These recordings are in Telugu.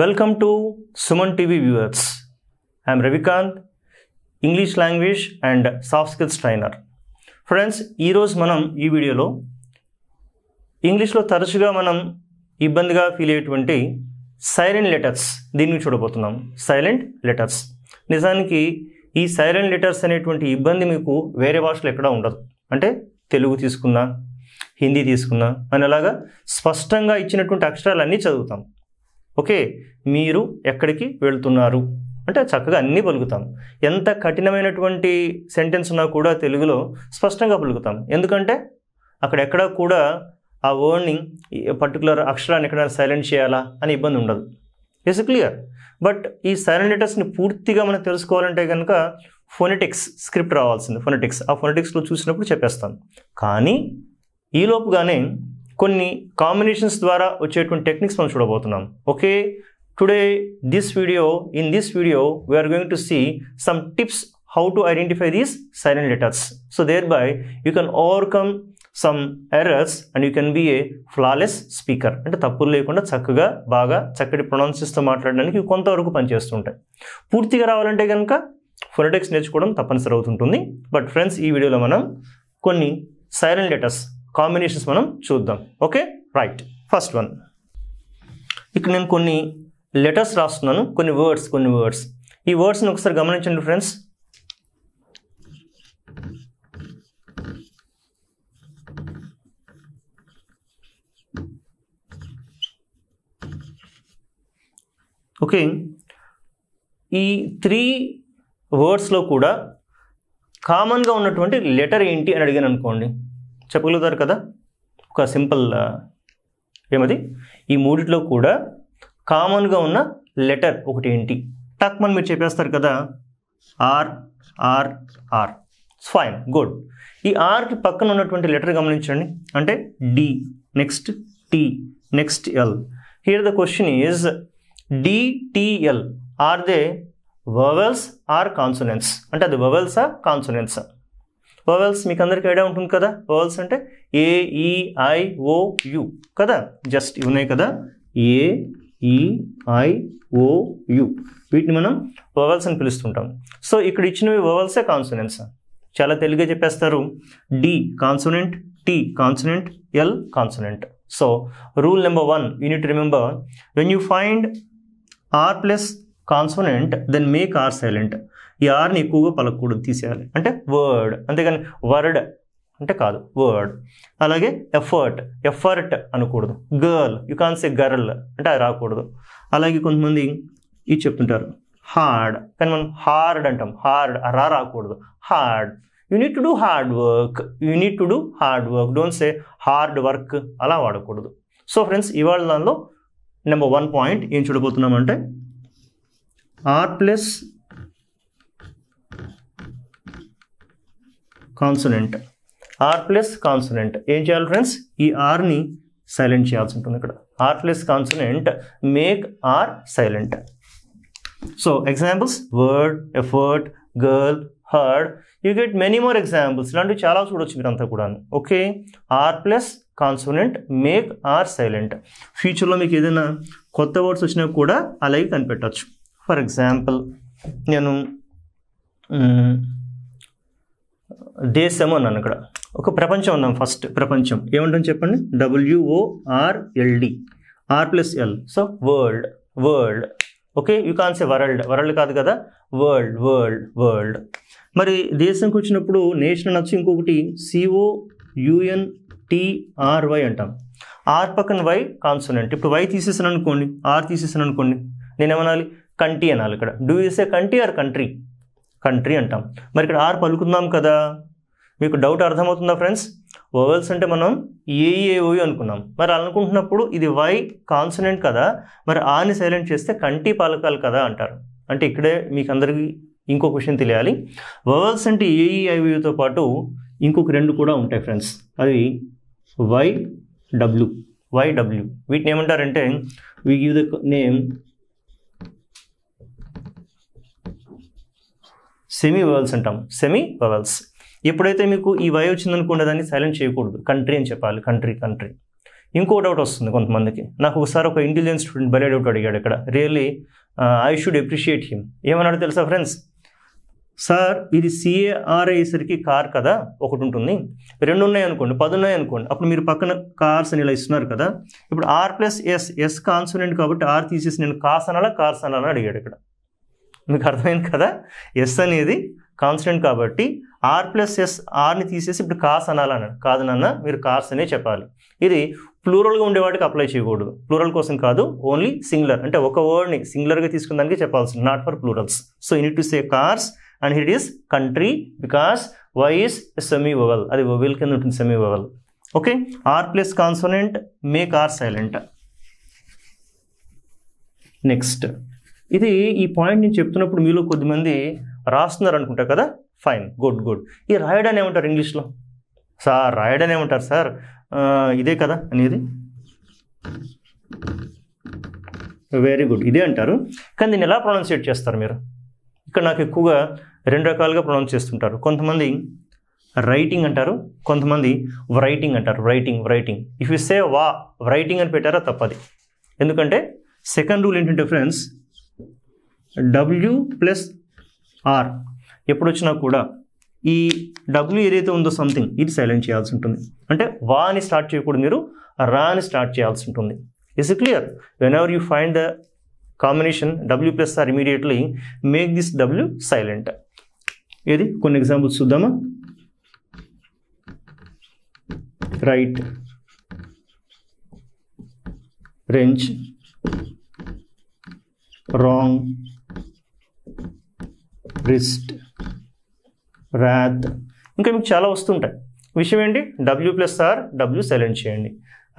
Welcome to Suman TV viewers I'm Ravikanth English language and soft skills trainer friends ఈరోజు మనం ఈ వీడియోలో ఇంగ్లీష్లో తరచుగా మనం ఇబ్బందిగా ఫీల్ అయ్యేటువంటి సైలెంట్ లెటర్స్ దీన్ని చూడబోతున్నాం సైలెంట్ లెటర్స్ నిజానికి ఈ సైలెంట్ లెటర్స్ అనేటువంటి ఇబ్బంది మీకు వేరే భాషలో ఎక్కడా ఉండదు అంటే తెలుగు తీసుకున్నా హిందీ తీసుకున్నా అని అలాగా స్పష్టంగా ఇచ్చినటువంటి అక్షరాలన్నీ చదువుతాం ఓకే మీరు ఎక్కడికి వెళ్తున్నారు అంటే చక్కగా అన్నీ పలుకుతాం ఎంత కఠినమైనటువంటి సెంటెన్స్ ఉన్నా కూడా తెలుగులో స్పష్టంగా పలుకుతాం ఎందుకంటే అక్కడెక్కడ కూడా ఆ వర్డ్ని పర్టికులర్ అక్షరాన్ని ఎక్కడైనా సైలెంట్ చేయాలా అని ఇబ్బంది ఉండదు ఇస్ క్లియర్ బట్ ఈ సైలెంట్ లెటర్స్ని పూర్తిగా మనం తెలుసుకోవాలంటే కనుక ఫొనెటిక్స్ స్క్రిప్ట్ రావాల్సింది ఫొనెటిక్స్ ఆ ఫొనెటిక్స్లో చూసినప్పుడు చెప్పేస్తాను కానీ ఈలోపుగానే కొన్ని కాంబినేషన్స్ ద్వారా వచ్చేటువంటి టెక్నిక్స్ మనం చూడబోతున్నాం okay today this video in this video we're going to see some tips how to identify these these letters so thereby you can overcome some errors and you can be a flawless speaker అంటే తప్పులు లేకుండా చక్కగా బాగా చక్కటి ప్రొనౌన్సెస్తో మాట్లాడడానికి కొంతవరకు పనిచేస్తుంటాయి పూర్తిగా రావాలంటే కనుక ఫొనెటిక్స్ నేర్చుకోవడం తప్పనిసరి అవుతుంటుంది బట్ ఫ్రెండ్స్ ఈ వీడియోలో మనం కొన్ని సైలెంట్ లెటర్స్ కాంబినేషన్స్ మనం చూద్దాం ఓకే రైట్ ఫస్ట్ వన్ ఇక్కడ నేను కొన్ని లెటర్స్ రాస్తున్నాను కొన్ని వర్డ్స్ కొన్ని వర్డ్స్ ఈ వర్డ్స్ని ఒకసారి గమనించండి ఫ్రెండ్స్ ఓకే ఈ త్రీ వర్డ్స్లో కూడా కామన్గా ఉన్నటువంటి లెటర్ ఏంటి అని అడిగాను అనుకోండి చెప్పగలుగుతారు కదా ఒక సింపుల్ ఏమది ఈ మూడిట్లో కూడా కామన్గా ఉన్న లెటర్ ఒకటి ఏంటి టక్ మనం మీరు చెప్పేస్తారు కదా R R R fine good ఈ ఆర్కి పక్కన ఉన్నటువంటి లెటర్ గమనించండి అంటే D next T next L here the question is DTL are they vowels or consonants అంటే అది వవెల్సా కాన్సొనెన్సా వోవెల్స్ మీకు అందరికీ ఐడియా ఉంటుంది కదా వోవెల్స్ అంటే A E I O U కదా జస్ట్ ఇవి ఉన్నాయి కదా ఏ ఈ ఐ ఓ యు వీటిని మనం వోవెల్స్ అని పిలుస్తుంటాం సో ఇక్కడ ఇచ్చినవి వోవెల్సే కాన్సోనెంట్స్ చాలా తెలుగుగా చెప్పేస్తారు D consonant T consonant L consonant so rule number one you need remember when you find R plus consonant then make R silent ఈ ఆర్ని ఎక్కువగా పలకూడదు తీసేయాలి అంటే వర్డ్ అంతేగాని వర్డ్ అంటే కాదు వర్డ్ అలాగే ఎఫర్ట్ ఎఫర్ట్ అనకూడదు girl you can say girl అంటే అది రాకూడదు అలాగే కొంతమంది ఇది చెప్తుంటారు హార్డ్ కానీ మనం హార్డ్ అంటాం హార్డ్ అరా రాకూడదు hard you need to do hard work you need to do hard work don't say hard work అలా వాడకూడదు సో ఫ్రెండ్స్ ఇవాళ దానిలో నెంబర్ వన్ పాయింట్ ఏం చూడబోతున్నామంటే R plus consonant R plus consonant ఏం చేయాలి ఫ్రెండ్స్ ఈ ఆర్ని సైలెంట్ చేయాల్సి ఉంటుంది ఇక్కడ R plus consonant make R silent so examples word effort girl heard you get many more examples ఇలాంటివి చాలా చూడొచ్చు మీరంతా కూడా okay R plus consonant make R silent ఫ్యూచర్లో మీకు ఏదైనా కొత్త వర్డ్స్ వచ్చినా కూడా అలాగే కనిపెట్టచ్చు ఫర్ ఎగ్జాంపుల్ నేను దేశము అన్నాను ఇక్కడ ఒక ప్రపంచం అన్నాం ఫస్ట్ ప్రపంచం ఏముంటుంది చెప్పండి W O R L D R plus L so world world okay you can say world world కాదు కదా వరల్డ్ వరల్డ్ వరల్డ్ మరి దేశంకి వచ్చినప్పుడు నేషనల్ వచ్చి ఇంకొకటి సిఓ యుఎన్ టిఆర్వై అంటాం ఆర్ పక్కన వై కాన్సోనెంట్ ఇప్పుడు వై తీసేసాను అనుకోండి ఆర్ తీసేసాను అనుకోండి నేనేమనాలి కంటి అనాలి ఇక్కడ డూ ఇస్ ఏ కంటి ఆర్ కంట్రీ కంట్రీ అంటాం మరి ఇక్కడ ఆర్ పలుకుందాం కదా మీకు డౌట్ అర్థమవుతుందా ఫ్రెండ్స్ ఓవెల్స్ అంటే మనం ఏఈఏఓయు e e అనుకున్నాం మరి అనుకుంటున్నప్పుడు ఇది వై కాన్సనెంట్ కదా మరి ఆని సైలెంట్ చేస్తే కంటి పాలకాలు కదా అంటారు అంటే ఇక్కడే మీకు అందరికీ ఇంకో క్వశ్చన్ తెలియాలి వోవెల్స్ అంటే ఏఈఐయుతో e పాటు ఇంకొక రెండు కూడా ఉంటాయి ఫ్రెండ్స్ అవి వై డబ్ల్యూ వై డబ్ల్యూ వీటిని ఏమంటారంటే we give the name semi vowels అంటాం సెమీ వవల్స్ ఎప్పుడైతే మీకు ఈ వై వచ్చిందనుకున్న దాన్ని సైలెంట్ చేయకూడదు కంట్రీ అని చెప్పాలి కంట్రీ కంట్రీ ఇంకో డౌట్ వస్తుంది కొంతమందికి నాకు ఒకసారి ఒక ఇంటెలిజెన్స్ స్టూడెంట్ భలే డౌట్ అడిగాడు ఇక్కడ really I should appreciate him ఏమన్నాడు తెలుసా ఫ్రెండ్స్ సార్ ఇది సిఏఆర్ అయ్యేసరికి కార్ కదా ఒకటి ఉంటుంది రెండు ఉన్నాయి అనుకోండి పది ఉన్నాయి అనుకోండి అప్పుడు మీరు పక్కన కార్స్ అని ఇలా ఇస్తున్నారు కదా ఇప్పుడు R plus S S consonant కాబట్టి ఆర్ తీసేసి నేను కాస్ అనాలా కార్స్ అనాలని అడిగాడు ఇక్కడ మీకు అర్థమైంది కదా ఎస్ అనేది కాన్సనెంట్ కాబట్టి ఆర్ ప్లస్ ఎస్ ఆర్ని తీసేసి ఇప్పుడు కాస్ అనాలన్నాడు కాదు నాన్న మీరు కార్స్ అనే చెప్పాలి ఇది ప్లూరల్గా ఉండేవాడికి అప్లై చేయకూడదు ప్లూరల్ కోసం కాదు ఓన్లీ సింగులర్ అంటే ఒక వర్డ్ని సింగులర్గా తీసుకున్న దానికి చెప్పాల్సింది not for plurals so you need to say cars and hit is country because Y's S semi vowel అది వవెల్ కింద ఉంటుంది semi vowel okay R plus consonant make R silent next ఇది ఈ పాయింట్ నేను చెప్తున్నప్పుడు మీలో కొద్దిమంది రాస్తున్నారు అనుకుంటా కదా ఫైన్ గుడ్ గుడ్ ఈ రాయడ్ అని ఏమంటారు ఇంగ్లీష్లో సార్ రాయడ్ అని ఏమంటారు సార్ ఇదే కదా అనేది వెరీ గుడ్ ఇదే అంటారు కానీ దీన్ని ఎలా ప్రొనౌన్సియేట్ చేస్తారు మీరు ఇక్కడ నాకు ఎక్కువగా రెండు రకాలుగా ప్రొనౌన్స్ చేస్తుంటారు కొంతమంది రైటింగ్ అంటారు కొంతమంది రైటింగ్ అంటారు writing writing if you say వా రైటింగ్ అని పెట్టారా తప్పది ఎందుకంటే సెకండ్ రూల్ ఏంటంటే ఫ్రెండ్స్ డబ్ల్యూ ప్లస్ ఆర్ ఎప్పుడు వచ్చినా కూడా ఈ డబ్ల్యూ ఏదైతే ఉందో సంథింగ్ ఇది సైలెంట్ చేయాల్సి ఉంటుంది అంటే వా అని స్టార్ట్ చేయకూడదు మీరు రా అని స్టార్ట్ చేయాల్సి ఉంటుంది is clear whenever you find the combination W plus R immediately make this W silent ఏది కొన్ని ఎగ్జాంపుల్స్ చూద్దామా write wrench wrong wrist wrath ఇంకా మీకు చాలా వస్తుంటాయి విషయం ఏంటి W plus R W silent చేయండి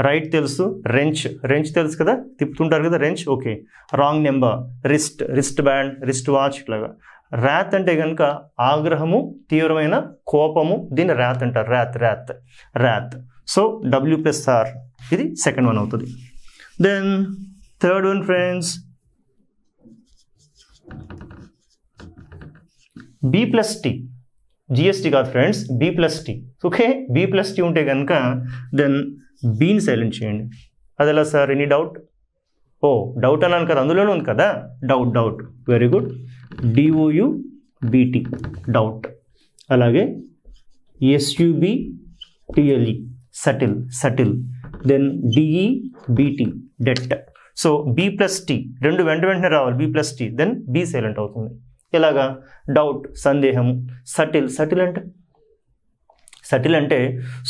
రైట్ తెలుసు రెంచ్ రెంచ్ తెలుసు కదా తిప్పుతుంటారు కదా wrench okay wrong number wrist wrist band wrist watch ఇట్లాగా ర్యాత్ అంటే కనుక ఆగ్రహము తీవ్రమైన కోపము దీన్ని ర్యాత్ అంటారు wrath wrath wrath so W plus R ఇది సెకండ్ వన్ అవుతుంది then third one friends B plus T GST కాదు friends B plus T okay B plus T ఉంటే కనుక దెన్ బీని సైలెంట్ చేయండి అది ఎలా సార్ ఎనీ డౌట్ ఓ డౌట్ అన్నాను కదా అందులోనే ఉంది కదా doubt doubt very good DOU BT doubt అలాగే SUB TLE subtle subtle then DE BT debt so B plus T రెండు వెంట వెంటనే రావాలి B plus tea then B silent అవుతుంది ఇలాగా డౌట్ సందేహం సటిల్ సటిల్ అంటే సటిల్ అంటే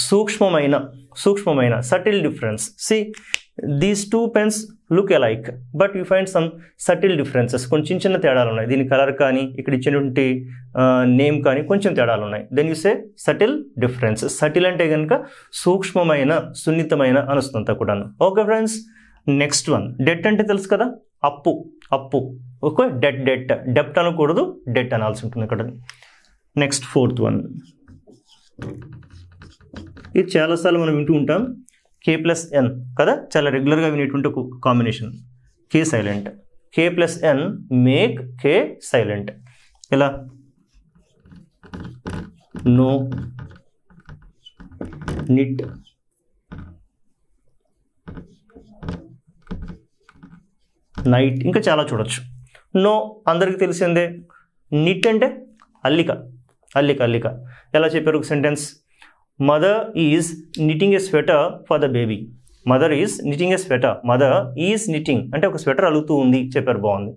సూక్ష్మమైన సూక్ష్మమైన subtle difference see these two pens look alike but you find some subtle differences కొన్ని చిన్న చిన్న తేడాలు ఉన్నాయి దీని కలర్ కానీ ఇక్కడ ఇచ్చినటువంటి నేమ్ కానీ కొంచెం తేడాలు ఉన్నాయి then you say subtle difference subtle అంటే కనుక సూక్ష్మమైన సున్నితమైన అనొస్తుందంతా కూడాను okay friends next one debt అంటే తెలుసు కదా అప్పు అప్పు ఓకే డెట్ డెట్ డెప్ట్ అనకూడదు డెట్ అనాల్సి ఉంటుంది ఇక్కడ నెక్స్ట్ ఫోర్త్ వన్ ఇది చాలాసార్లు మనం వింటూ ఉంటాం కే ప్లస్ ఎన్ కదా చాలా రెగ్యులర్గా వినేటువంటి ఒక combination K silent K plus N make K silent ఎలా నో నిట్ నైట్ ఇంకా చాలా చూడొచ్చు నో అందరికీ తెలిసిందే నిట్ అంటే అల్లిక అల్లిక అల్లిక ఎలా చెప్పారు ఒక sentence mother is knitting a sweater for the baby mother is knitting a sweater mother is knitting అంటే ఒక స్వెటర్ అలుగుతూ ఉంది చెప్పారు బాగుంది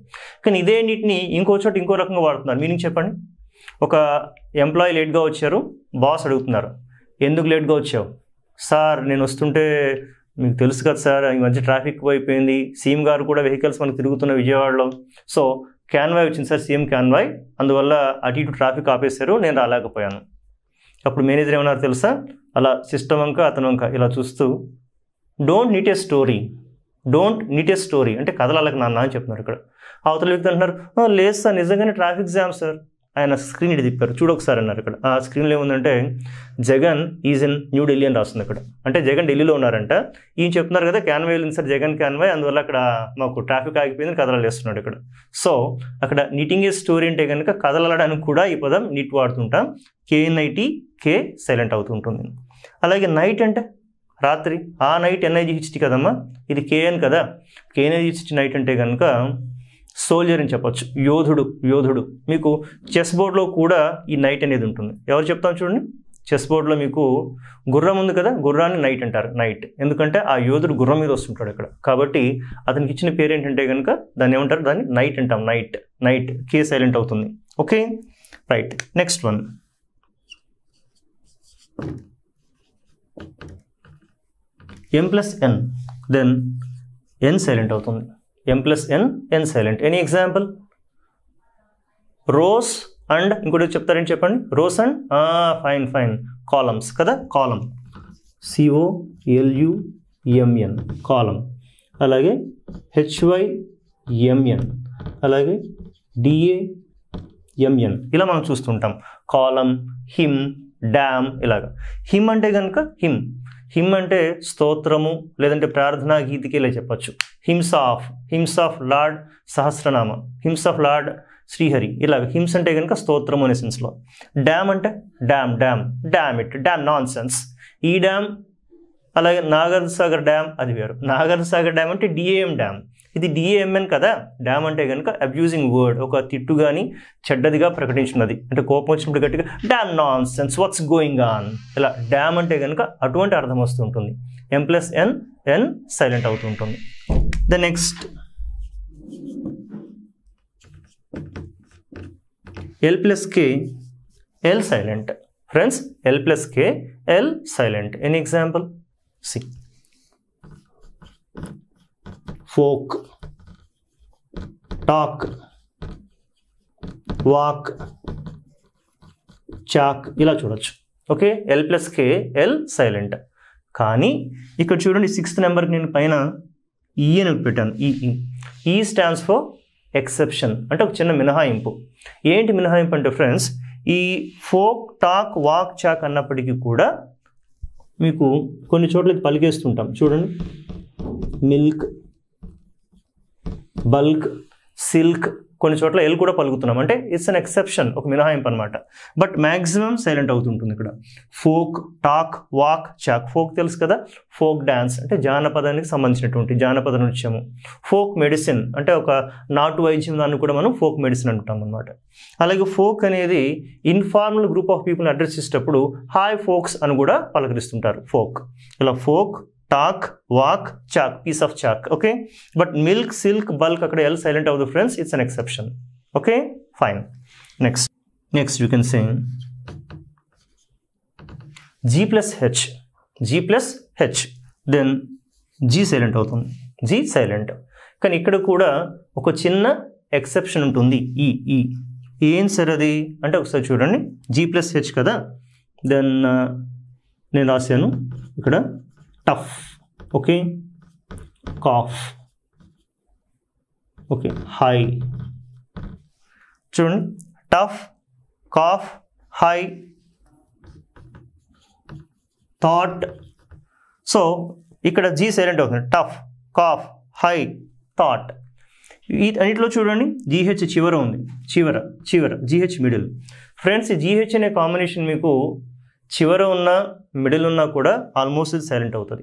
కానీ ఇదే నీటిని ఇంకో చోట ఇంకో రకంగా వాడుతున్నారు మీనింగ్ చెప్పండి ఒక ఎంప్లాయీ లేట్గా వచ్చారు బాస్ అడుగుతున్నారు ఎందుకు లేట్గా వచ్చావు సార్ నేను వస్తుంటే మీకు తెలుసు కదా సార్ ఈ మధ్య ట్రాఫిక్ అయిపోయింది సీఎం గారు కూడా వెహికల్స్ మనకు తిరుగుతున్న విజయవాడలో సో క్యాన్వాయ్ వచ్చింది సార్ సీఎం క్యాన్వాయ్ అందువల్ల అటు ఇటు ట్రాఫిక్ ఆపేశారు నేను రాలేకపోయాను అప్పుడు మేనేజర్ ఏమన్నారు తెలుసా అలా సిస్టమ్ వంక అతను వంక ఇలా చూస్తూ don't knit a story don't knit a story అంటే కథలు అలాగ నాన్న అని చెప్తున్నారు ఇక్కడ అవతల వ్యక్తి అంటున్నారు లేదు సార్ నిజంగానే ట్రాఫిక్ జామ్ సార్ ఆయన స్క్రీన్ ఇది తిప్పారు చూడొకసారి అన్నారు ఇక్కడ ఆ స్క్రీన్లో ఏముందంటే జగన్ ఈజ్ ఇన్ న్యూఢిల్లీ అని రాస్తుంది అక్కడ అంటే జగన్ ఢిల్లీలో ఉన్నారంట ఈయన చెప్తున్నారు కదా క్యాన్వే వెళ్ళింది సార్ జగన్ క్యాన్వే అందువల్ల అక్కడ మాకు ట్రాఫిక్ ఆగిపోయింది కథలు వేస్తున్నాడు ఇక్కడ సో అక్కడ నిటింగ్ ఏ స్టోరీ అంటే కనుక కదలడానికి కూడా ఈ పదం నీట్ వాడుతుంటాం నైటీ కే సైలెంట్ అవుతుంటుంది అలాగే నైట్ అంటే రాత్రి ఆ నైట్ ఎన్ఐజిహెచ్టి కదమ్మా ఇది కేఎన్ కదా కేఎన్ఐజిహెచ్టి నైట్ అంటే కనుక సోల్జర్ అని చెప్పచ్చు యోధుడు యోధుడు మీకు చెస్ బోర్డ్లో కూడా ఈ నైట్ అనేది ఉంటుంది ఎవరు చెప్తాను చూడండి చెస్ బోర్డ్లో మీకు గుర్రం ఉంది కదా గుర్రాన్ని నైట్ అంటారు నైట్ ఎందుకంటే ఆ యోధుడు గుర్రం మీద వస్తుంటాడు ఇక్కడ కాబట్టి అతనికి ఇచ్చిన పేరు ఏంటంటే కనుక దాన్ని ఏమంటారు దాన్ని నైట్ అంటాం నైట్ నైట్ కే సైలెంట్ అవుతుంది okay right next one M plus N then N silent అవుతుంది M plus N N silent any example rose and ఇంకోటి చెప్తారని చెప్పండి rose and fine fine columns కదా కాలం సిఓ ఎల్యుఎంఎన్ కాలం అలాగే హెచ్వై ఎంఎన్ అలాగే డిఏ ఎంఎన్ ఇలా మనం చూస్తుంటాం కాలం హిమ్ డ్యామ్ ఇలాగ హిమ్ అంటే కనుక హిమ్ హిమ్ అంటే స్తోత్రము లేదంటే ప్రార్థనా గీతికి ఇలా చెప్పచ్చు hymns of hymns of lord సహస్రనామ హిమ్స్ ఆఫ్ లార్డ్ శ్రీహరి ఇలాగ హిమ్స్ అంటే కనుక స్తోత్రము అనే సెన్స్లో డ్యామ్ అంటే damn damn damn it damn nonsense ఈ డ్యామ్ అలాగే నాగార్జుసాగర్ డ్యామ్ అది వేరు నాగార్జుసాగర్ డ్యామ్ అంటే డిఏఎం డ్యామ్ ఇది డిఏఎంఎన్ కదా డ్యామ్ అంటే కనుక అబ్యూజింగ్ వర్డ్ ఒక తిట్టు కానీ చెడ్డదిగా ప్రకటించినది అంటే కోపం వచ్చినప్పుడు గట్టిగా damn nonsense what's going on ఇలా డ్యామ్ అంటే కనుక అటువంటి అర్థం వస్తుంటుంది M plus N N silent అవుతుంటుంది the next L plus K L silent friends L plus K L silent an example see folk talk walk chalk ఇలా చూడొచ్చు okay L plus K L silent కానీ ఇక్కడ చూడండి సిక్స్త్ నెంబర్కి నేను పైన ఈ e అని పెట్టాను ఈ ఈ స్టాండ్స్ ఫర్ ఎక్సెప్షన్ అంటే ఒక చిన్న మినహాయింపు ఏంటి మినహాయింపు అంటే ఫ్రెండ్స్ ఈ ఫోక్ టాక్ వాక్ చాక్ అన్నప్పటికీ కూడా మీకు కొన్ని చోట్ల పలికేస్తుంటాం చూడండి మిల్క్ బల్క్ సిల్క్ కొన్ని చోట్ల ఎల్ కూడా పలుకుతున్నాం అంటే ఇట్స్ అన్ ఎక్సెప్షన్ ఒక మినహాయింపు అనమాట బట్ మ్యాక్సిమం సైలెంట్ అవుతుంటుంది ఇక్కడ folk talk walk chalk folk తెలుసు కదా ఫోక్ డ్యాన్స్ అంటే జానపదానికి సంబంధించినటువంటి జానపద నృత్యము ఫోక్ మెడిసిన్ అంటే ఒక నాటు వైద్యం దాన్ని కూడా మనం ఫోక్ మెడిసిన్ అంటాం అనమాట అలాగే ఫోక్ అనేది ఇన్ఫార్మల్ గ్రూప్ ఆఫ్ పీపుల్ని అడ్రస్ చేసేటప్పుడు హాయ్ ఫోక్స్ అని కూడా పలకరిస్తుంటారు ఫోక్ ఇలా folk talk walk chalk piece of chalk okay but milk silk bulk అక్కడ ఎల్ సైలెంట్ అవ్వదు friends it's an exception okay fine next next you can sing G plus H G plus H then G silent అవుతుంది జీ సైలెంట్ కానీ ఇక్కడ కూడా ఒక చిన్న ఎక్సెప్షన్ ఉంటుంది ఈ e, ఈ e. ఏం సార్ అది అంటే ఒకసారి చూడండి జీ ప్లస్ హెచ్ కదా దెన్ uh, నేను రాశాను ఇక్కడ tough okay cough okay high చూడండి tough cough high thought so ఇక్కడ జీ సైలెంట్ అవుతుంది టఫ్ కాఫ్ హై థాట్ ఈ అన్నిటిలో చూడండి జీహెచ్ చివర ఉంది చివర చివర జీహెచ్ మిడిల్ ఫ్రెండ్స్ ఈ జీహెచ్ అనే కాంబినేషన్ మీకు చివర ఉన్న మిడిల్ ఉన్నా కూడా ఆల్మోస్ట్ ఇది సైలెంట్ అవుతుంది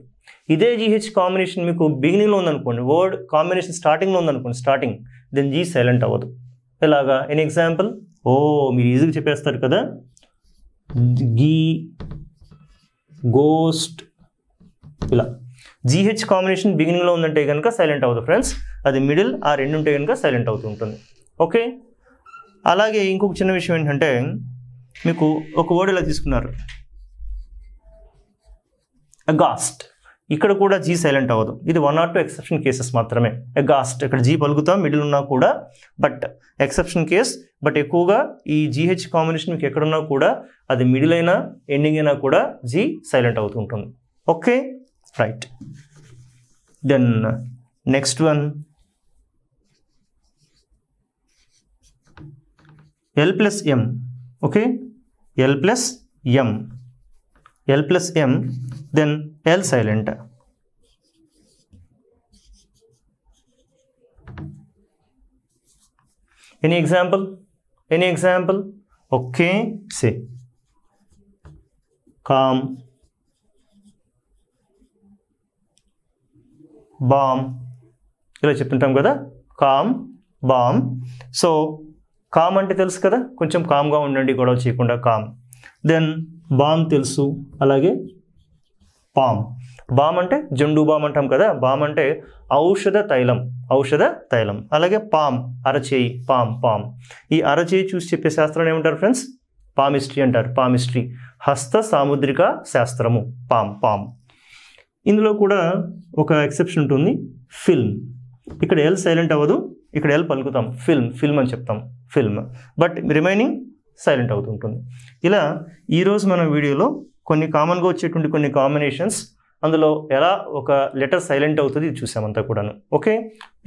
ఇదే జీహెచ్ కాంబినేషన్ మీకు బిగినింగ్లో ఉందనుకోండి వర్డ్ కాంబినేషన్ స్టార్టింగ్లో ఉందనుకోండి స్టార్టింగ్ దెన్ జీ సైలెంట్ అవ్వదు ఇలాగా ఎన్ ఎగ్జాంపుల్ ఓ మీరు ఈజీగా చెప్పేస్తారు కదా గీ గోస్ట్ ఇలా జీహెచ్ కాంబినేషన్ బిగినింగ్లో ఉందంటే కనుక సైలెంట్ అవ్వదు ఫ్రెండ్స్ అది మిడిల్ ఆ రెండు ఉంటే కనుక సైలెంట్ అవుతూ ఉంటుంది ఓకే అలాగే ఇంకొక చిన్న విషయం ఏంటంటే మీకు ఒక వర్డ్ ఇలా తీసుకున్నారు అగాస్ట్ ఇక్కడ కూడా జీ సైలెంట్ అవ్వదు ఇది one or two exception cases మాత్రమే అగాస్ట్ ఇక్కడ జీ పలుకుతాం మిడిల్ ఉన్నా కూడా బట్ ఎక్సెప్షన్ కేస్ బట్ ఎక్కువగా ఈ జీహెచ్ కాంబినేషన్ మీకు ఎక్కడున్నా కూడా అది మిడిల్ అయినా ఎండింగ్ అయినా కూడా జీ సైలెంట్ అవుతూ ఉంటుంది okay right then next one L plus M okay L plus M L plus M, then L silent. Any example? Any example? Okay, say. Calm. Balm ఇలా చెప్తుంటాం కదా కామ్ బామ్ సో కామ్ అంటే తెలుసు కదా కొంచెం కామ్గా ఉండండి గొడవ చేయకుండా కామ్ దెన్ బామ్ తెలుసు అలాగే పామ్ బామ్ అంటే జండు బామ్ అంటాం కదా బామ్ అంటే ఔషధ తైలం ఔషధ తైలం అలాగే పామ్ అరచేయి పామ్ పామ్ ఈ అరచేయి చూసి చెప్పే శాస్త్రాన్ని ఏమంటారు ఫ్రెండ్స్ పామిస్ట్రీ అంటారు పామిస్ట్రీ హస్త సాముద్రిక శాస్త్రము పామ్ పామ్ ఇందులో కూడా ఒక ఎక్సెప్షన్ ఉంటుంది ఫిల్మ్ ఇక్కడ ఎల్ సైలెంట్ అవ్వదు ఇక్కడ ఎల్ పలుకుతాం ఫిల్మ్ ఫిల్మ్ అని చెప్తాం ఫిల్మ్ బట్ రిమైనింగ్ సైలెంట్ అవుతుంటుంది ఇలా ఈరోజు మనం వీడియోలో కొన్ని కామన్గా వచ్చేటువంటి కొన్ని కాంబినేషన్స్ అందులో ఎలా ఒక లెటర్ సైలెంట్ అవుతుంది ఇది చూసామంతా కూడాను ఓకే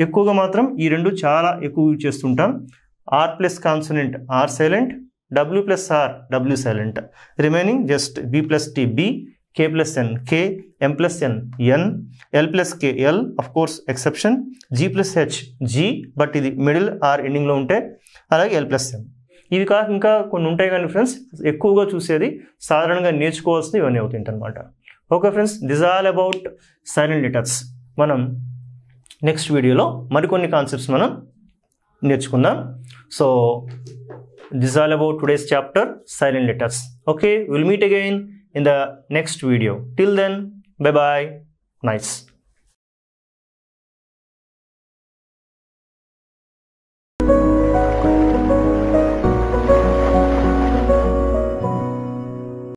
ఎక్కువగా మాత్రం ఈ రెండు చాలా ఎక్కువ యూజ్ చేస్తుంటాం R plus consonant R silent W plus R W silent remaining just B plus T B K plus N K M plus N N L plus K L of course exception G plus H G but ఇది మిడిల్ ఆర్ ఎండింగ్లో ఉంటే అలాగే ఎల్ ప్లస్ ఎన్ ఇవి కాక ఇంకా కొన్ని ఉంటాయి కానీ ఫ్రెండ్స్ ఎక్కువగా చూసేది సాధారణంగా నేర్చుకోవాల్సింది ఇవన్నీ అవుతుంది అనమాట okay friends this all about silent letters మనం నెక్స్ట్ వీడియోలో మరికొన్ని కాన్సెప్ట్స్ మనం నేర్చుకుందాం so this all about today's chapter silent letters okay will meet again in the next video till then bye bye nice